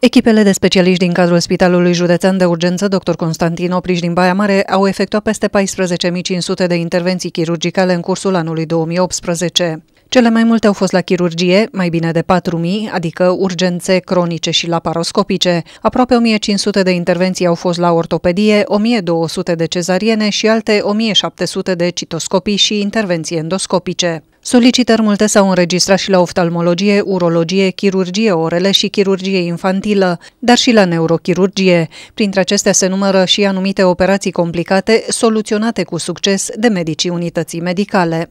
Echipele de specialiști din cadrul Spitalului Județean de Urgență Dr. Constantin Opriș din Baia Mare au efectuat peste 14.500 de intervenții chirurgicale în cursul anului 2018. Cele mai multe au fost la chirurgie, mai bine de 4.000, adică urgențe cronice și laparoscopice. Aproape 1.500 de intervenții au fost la ortopedie, 1.200 de cezariene și alte 1.700 de citoscopii și intervenții endoscopice. Solicitări multe s-au înregistrat și la oftalmologie, urologie, chirurgie orele și chirurgie infantilă, dar și la neurochirurgie. Printre acestea se numără și anumite operații complicate, soluționate cu succes de medicii unității medicale.